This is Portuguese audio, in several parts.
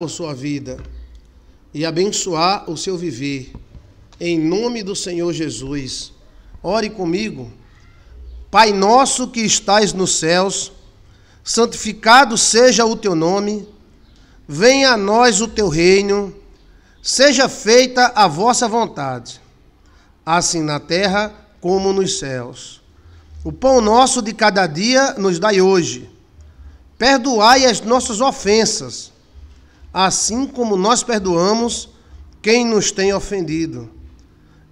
por sua vida e abençoar o seu viver. Em nome do Senhor Jesus. Ore comigo. Pai nosso que estais nos céus, santificado seja o teu nome. Venha a nós o teu reino. Seja feita a vossa vontade, assim na terra como nos céus. O pão nosso de cada dia nos dai hoje. Perdoai as nossas ofensas, assim como nós perdoamos quem nos tem ofendido.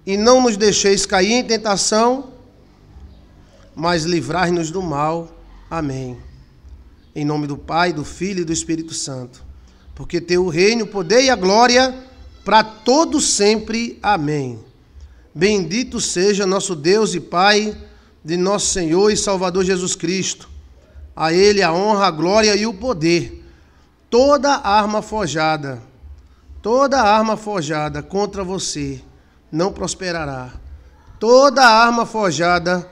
E não nos deixeis cair em tentação, mas livrai-nos do mal. Amém. Em nome do Pai, do Filho e do Espírito Santo. Porque teu o reino, o poder e a glória para todo sempre. Amém. Bendito seja nosso Deus e Pai de nosso Senhor e Salvador Jesus Cristo. A ele a honra, a glória e o poder toda arma forjada, toda arma forjada contra você não prosperará. Toda arma forjada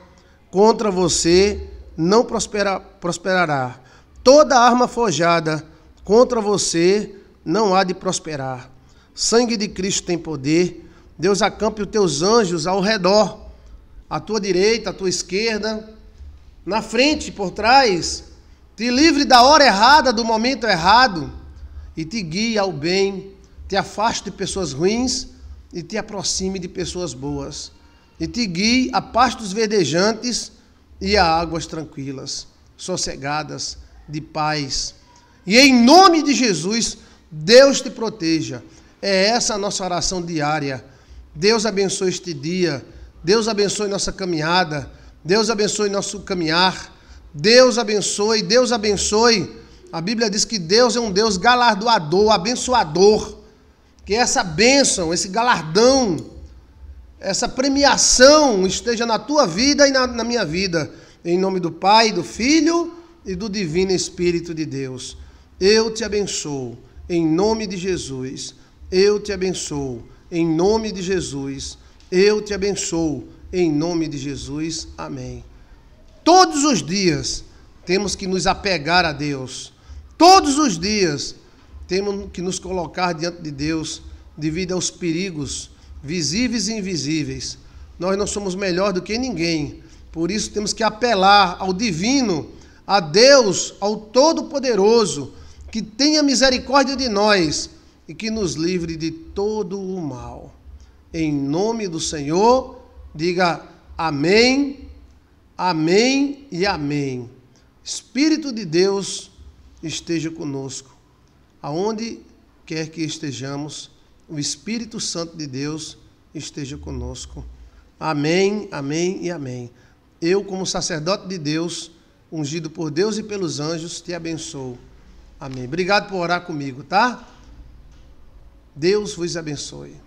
contra você não prospera, prosperará. Toda arma forjada contra você não há de prosperar. Sangue de Cristo tem poder. Deus acampe os teus anjos ao redor, à tua direita, à tua esquerda, na frente, por trás, te livre da hora errada, do momento errado, e te guie ao bem, te afaste de pessoas ruins e te aproxime de pessoas boas, e te guie a pastos verdejantes e a águas tranquilas, sossegadas, de paz. E em nome de Jesus, Deus te proteja. É essa a nossa oração diária. Deus abençoe este dia. Deus abençoe nossa caminhada. Deus abençoe nosso caminhar. Deus abençoe, Deus abençoe. A Bíblia diz que Deus é um Deus galardoador, abençoador. Que essa bênção, esse galardão, essa premiação esteja na tua vida e na, na minha vida. Em nome do Pai, do Filho e do Divino Espírito de Deus. Eu te abençoo, em nome de Jesus. Eu te abençoo, em nome de Jesus. Eu te abençoo, em nome de Jesus. Amém. Todos os dias temos que nos apegar a Deus. Todos os dias temos que nos colocar diante de Deus devido aos perigos visíveis e invisíveis. Nós não somos melhor do que ninguém. Por isso temos que apelar ao divino, a Deus, ao Todo-Poderoso, que tenha misericórdia de nós e que nos livre de todo o mal. Em nome do Senhor, diga amém Amém e amém. Espírito de Deus esteja conosco. Aonde quer que estejamos, o Espírito Santo de Deus esteja conosco. Amém, amém e amém. Eu, como sacerdote de Deus, ungido por Deus e pelos anjos, te abençoo. Amém. Obrigado por orar comigo, tá? Deus vos abençoe.